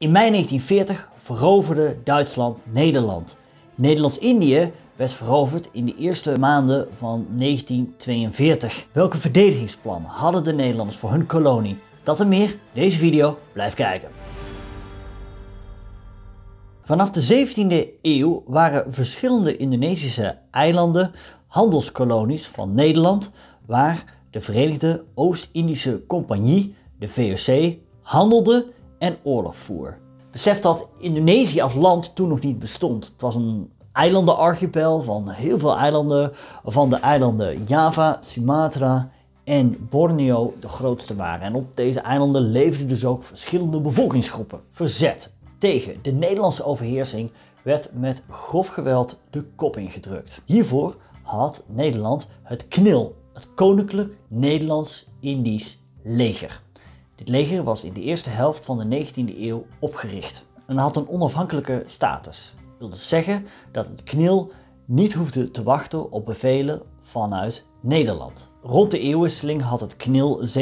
In mei 1940 veroverde Duitsland Nederland. Nederlands-Indië werd veroverd in de eerste maanden van 1942. Welke verdedigingsplannen hadden de Nederlanders voor hun kolonie? Dat en meer, deze video, blijf kijken. Vanaf de 17e eeuw waren verschillende Indonesische eilanden handelskolonies van Nederland, waar de Verenigde Oost-Indische Compagnie, de VOC, handelde en oorlog voer. Besef dat Indonesië als land toen nog niet bestond. Het was een eilandenarchipel van heel veel eilanden, van de eilanden Java, Sumatra en Borneo de grootste waren. En op deze eilanden leefden dus ook verschillende bevolkingsgroepen. Verzet tegen de Nederlandse overheersing werd met grof geweld de kop ingedrukt. Hiervoor had Nederland het KNIL, het Koninklijk Nederlands-Indisch Leger. Dit leger was in de eerste helft van de 19e eeuw opgericht en had een onafhankelijke status. Dat wil dus zeggen dat het knil niet hoefde te wachten op bevelen vanuit Nederland. Rond de eeuwwisseling had het KNIL 37.000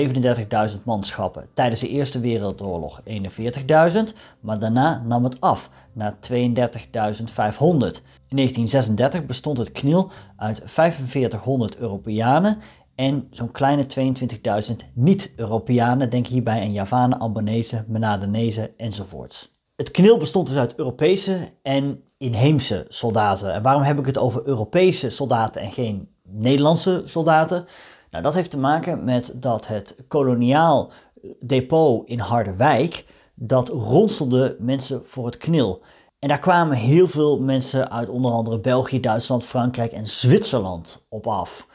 manschappen. Tijdens de Eerste Wereldoorlog 41.000, maar daarna nam het af naar 32.500. In 1936 bestond het KNIL uit 4500 Europeanen en zo'n kleine 22.000 niet-Europeanen, denk hierbij aan Javanen, Albanese, Menadanezen enzovoorts. Het knil bestond dus uit Europese en inheemse soldaten. En waarom heb ik het over Europese soldaten en geen Nederlandse soldaten? Nou, dat heeft te maken met dat het koloniaal depot in Harderwijk, dat ronselde mensen voor het knil. En daar kwamen heel veel mensen uit onder andere België, Duitsland, Frankrijk en Zwitserland op af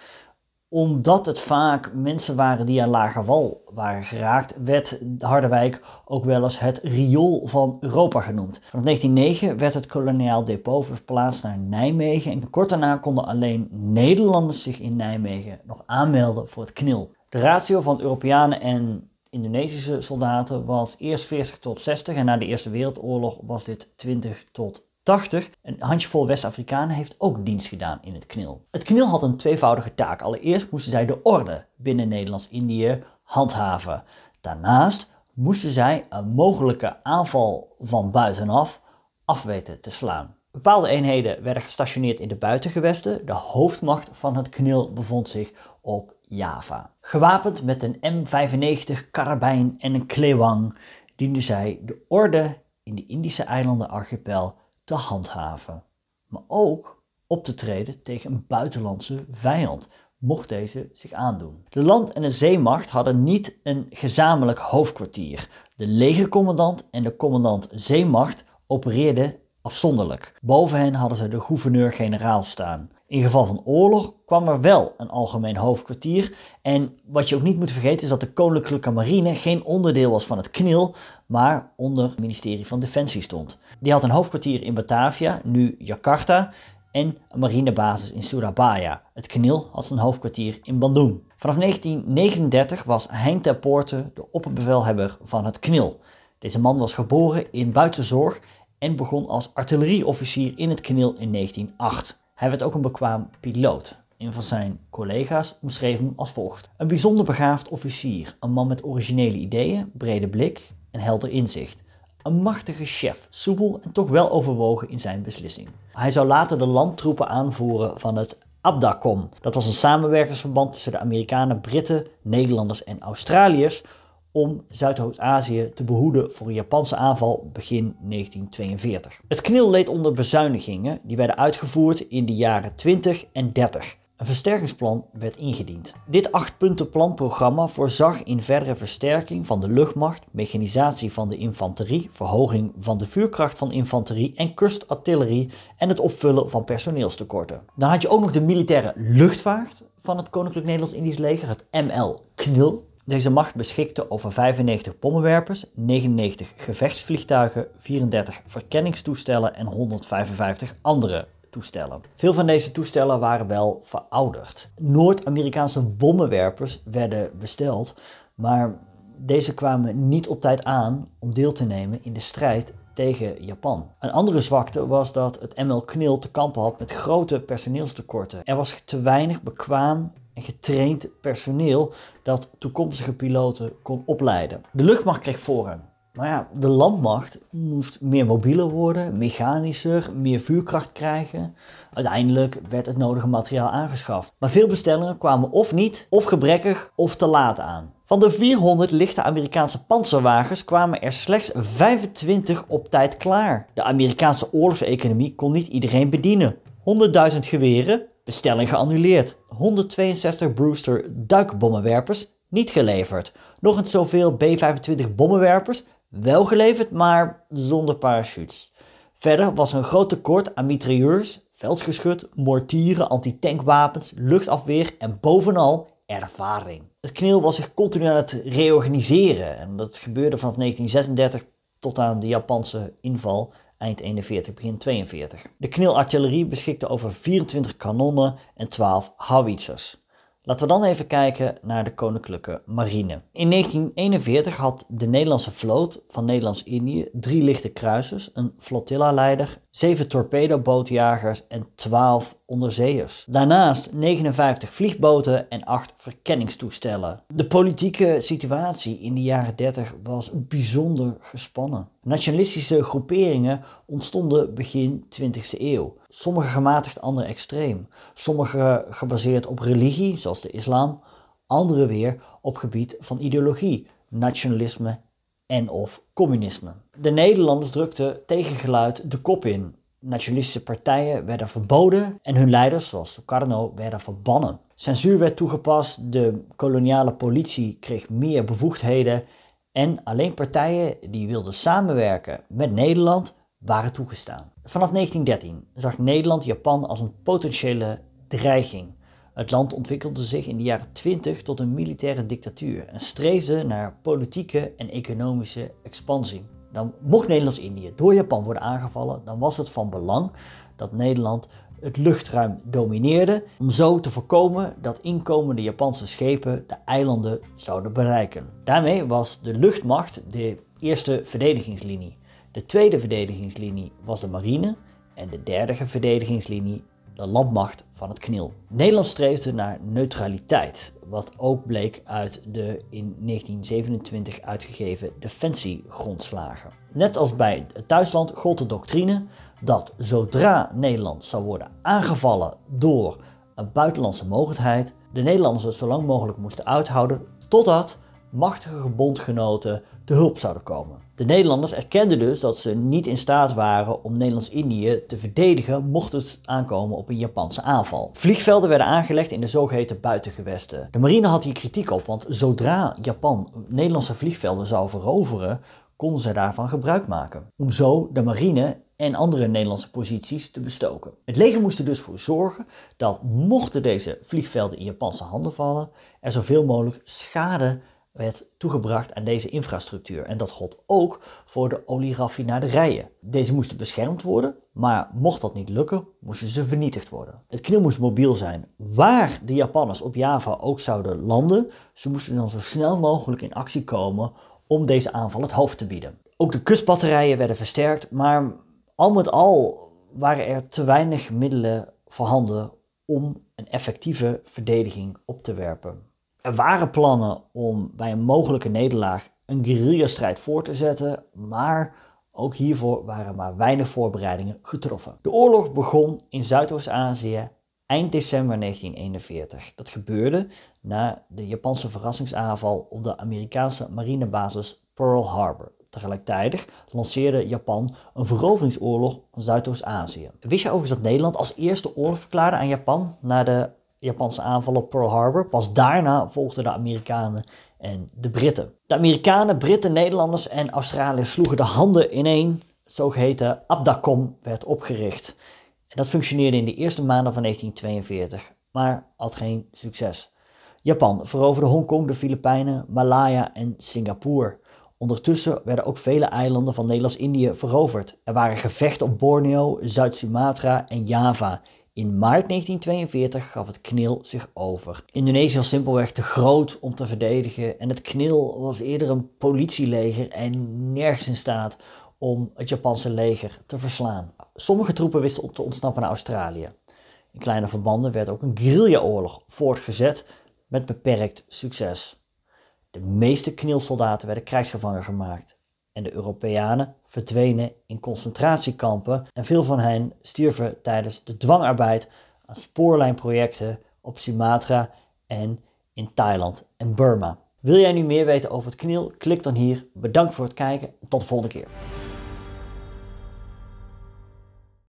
omdat het vaak mensen waren die aan lage wal waren geraakt, werd Harderwijk ook wel eens het riool van Europa genoemd. Vanaf 1909 werd het koloniaal depot verplaatst naar Nijmegen en kort daarna konden alleen Nederlanders zich in Nijmegen nog aanmelden voor het knil. De ratio van Europeanen en Indonesische soldaten was eerst 40 tot 60 en na de Eerste Wereldoorlog was dit 20 tot 80 een handjevol West-Afrikanen heeft ook dienst gedaan in het KNIL. Het KNIL had een tweevoudige taak. Allereerst moesten zij de orde binnen Nederlands-Indië handhaven. Daarnaast moesten zij een mogelijke aanval van buitenaf afweten te slaan. Bepaalde eenheden werden gestationeerd in de buitengewesten. De hoofdmacht van het KNIL bevond zich op Java. Gewapend met een M95 karabijn en een klewang dienden zij de orde in de Indische eilanden archipel te handhaven, maar ook op te treden tegen een buitenlandse vijand, mocht deze zich aandoen. De land- en de zeemacht hadden niet een gezamenlijk hoofdkwartier. De legercommandant en de commandant zeemacht opereerden afzonderlijk. Boven hen hadden ze de gouverneur-generaal staan. In geval van oorlog kwam er wel een algemeen hoofdkwartier. En wat je ook niet moet vergeten is dat de Koninklijke Marine geen onderdeel was van het KNIL, maar onder het ministerie van Defensie stond. Die had een hoofdkwartier in Batavia, nu Jakarta, en een marinebasis in Surabaya. Het KNIL had zijn hoofdkwartier in Bandung. Vanaf 1939 was Hein ter Poorte de opperbevelhebber van het KNIL. Deze man was geboren in buitenzorg en begon als artillerieofficier in het KNIL in 1908. Hij werd ook een bekwaam piloot. Een van zijn collega's omschreef hem als volgt. Een bijzonder begaafd officier, een man met originele ideeën, brede blik en helder inzicht. Een machtige chef, soepel en toch wel overwogen in zijn beslissing. Hij zou later de landtroepen aanvoeren van het Abdacom. Dat was een samenwerkingsverband tussen de Amerikanen, Britten, Nederlanders en Australiërs om Zuidoost-Azië te behoeden voor een Japanse aanval begin 1942. Het KNIL leed onder bezuinigingen die werden uitgevoerd in de jaren 20 en 30. Een versterkingsplan werd ingediend. Dit achtpuntenplanprogramma voorzag in verdere versterking van de luchtmacht, mechanisatie van de infanterie, verhoging van de vuurkracht van infanterie en kustartillerie en het opvullen van personeelstekorten. Dan had je ook nog de militaire luchtvaart van het Koninklijk Nederlands Indisch Leger, het ML-KNIL, deze macht beschikte over 95 bommenwerpers, 99 gevechtsvliegtuigen, 34 verkenningstoestellen en 155 andere toestellen. Veel van deze toestellen waren wel verouderd. Noord-Amerikaanse bommenwerpers werden besteld, maar deze kwamen niet op tijd aan om deel te nemen in de strijd tegen Japan. Een andere zwakte was dat het ML Knil te kampen had met grote personeelstekorten. Er was te weinig bekwaam en getraind personeel dat toekomstige piloten kon opleiden. De luchtmacht kreeg voorrang. Maar ja, de landmacht moest meer mobieler worden, mechanischer, meer vuurkracht krijgen. Uiteindelijk werd het nodige materiaal aangeschaft. Maar veel bestellingen kwamen of niet, of gebrekkig, of te laat aan. Van de 400 lichte Amerikaanse panzerwagens kwamen er slechts 25 op tijd klaar. De Amerikaanse oorlogseconomie kon niet iedereen bedienen. 100.000 geweren, Bestelling geannuleerd. 162 Brewster duikbommenwerpers niet geleverd. Nog eens zoveel B-25 bommenwerpers wel geleverd, maar zonder parachutes. Verder was er een groot tekort aan mitrailleurs, veldgeschut, mortieren, antitankwapens, luchtafweer en bovenal ervaring. Het kneel was zich continu aan het reorganiseren en dat gebeurde vanaf 1936 tot aan de Japanse inval eind 41, begin 42. De knielartillerie beschikte over 24 kanonnen en 12 howitzers. Laten we dan even kijken naar de Koninklijke Marine. In 1941 had de Nederlandse vloot van Nederlands-Indië drie lichte kruisers, een flotilla-leider, zeven torpedobootjagers en twaalf onderzeeërs. Daarnaast 59 vliegboten en acht verkenningstoestellen. De politieke situatie in de jaren 30 was bijzonder gespannen. Nationalistische groeperingen ontstonden begin 20e eeuw. Sommige gematigd, andere extreem. Sommige gebaseerd op religie, zoals de islam. Andere weer op gebied van ideologie, nationalisme en of communisme. De Nederlanders drukten tegengeluid de kop in. Nationalistische partijen werden verboden en hun leiders, zoals Sukarno, werden verbannen. Censuur werd toegepast, de koloniale politie kreeg meer bevoegdheden en alleen partijen die wilden samenwerken met Nederland waren toegestaan. Vanaf 1913 zag Nederland Japan als een potentiële dreiging. Het land ontwikkelde zich in de jaren 20 tot een militaire dictatuur en streefde naar politieke en economische expansie. Dan mocht Nederlands-Indië door Japan worden aangevallen, dan was het van belang dat Nederland het luchtruim domineerde, om zo te voorkomen dat inkomende Japanse schepen de eilanden zouden bereiken. Daarmee was de luchtmacht de eerste verdedigingslinie. De tweede verdedigingslinie was de marine en de derde verdedigingslinie de landmacht van het KNIL. Nederland streefde naar neutraliteit, wat ook bleek uit de in 1927 uitgegeven defensiegrondslagen. Net als bij het thuisland gold de doctrine dat zodra Nederland zou worden aangevallen door een buitenlandse mogendheid, de Nederlanders het zo lang mogelijk moesten uithouden totdat machtige bondgenoten hulp zouden komen. De Nederlanders erkenden dus dat ze niet in staat waren om Nederlands-Indië te verdedigen mocht het aankomen op een Japanse aanval. Vliegvelden werden aangelegd in de zogeheten buitengewesten. De marine had hier kritiek op, want zodra Japan Nederlandse vliegvelden zou veroveren, konden ze daarvan gebruik maken. Om zo de marine en andere Nederlandse posities te bestoken. Het leger moest er dus voor zorgen dat mochten deze vliegvelden in Japanse handen vallen, er zoveel mogelijk schade werd toegebracht aan deze infrastructuur. En dat gold ook voor de olieraffinaderijen. Deze moesten beschermd worden, maar mocht dat niet lukken, moesten ze vernietigd worden. Het knil moest mobiel zijn. Waar de Japanners op Java ook zouden landen, ze moesten dan zo snel mogelijk in actie komen om deze aanval het hoofd te bieden. Ook de kustbatterijen werden versterkt, maar al met al waren er te weinig middelen voorhanden om een effectieve verdediging op te werpen. Er waren plannen om bij een mogelijke nederlaag een guerrilla-strijd voor te zetten, maar ook hiervoor waren maar weinig voorbereidingen getroffen. De oorlog begon in Zuidoost-Azië eind december 1941. Dat gebeurde na de Japanse verrassingsaanval op de Amerikaanse marinebasis Pearl Harbor. Tegelijkertijd lanceerde Japan een veroveringsoorlog van Zuidoost-Azië. Wist je overigens dat Nederland als eerste oorlog verklaarde aan Japan na de Japanse aanval op Pearl Harbor. Pas daarna volgden de Amerikanen en de Britten. De Amerikanen, Britten, Nederlanders en Australiërs sloegen de handen ineen. Het zogeheten Abdacom werd opgericht. En dat functioneerde in de eerste maanden van 1942, maar had geen succes. Japan veroverde Hongkong, de Filipijnen, Malaya en Singapore. Ondertussen werden ook vele eilanden van Nederlands-Indië veroverd. Er waren gevechten op Borneo, Zuid-Sumatra en Java. In maart 1942 gaf het KNIL zich over. Indonesië was simpelweg te groot om te verdedigen en het KNIL was eerder een politieleger en nergens in staat om het Japanse leger te verslaan. Sommige troepen wisten op te ontsnappen naar Australië. In kleine verbanden werd ook een guerrillaoorlog voortgezet met beperkt succes. De meeste soldaten werden krijgsgevangen gemaakt en de Europeanen verdwenen in concentratiekampen en veel van hen stierven tijdens de dwangarbeid aan spoorlijnprojecten op Sumatra en in Thailand en Burma. Wil jij nu meer weten over het kniel? Klik dan hier. Bedankt voor het kijken tot de volgende keer.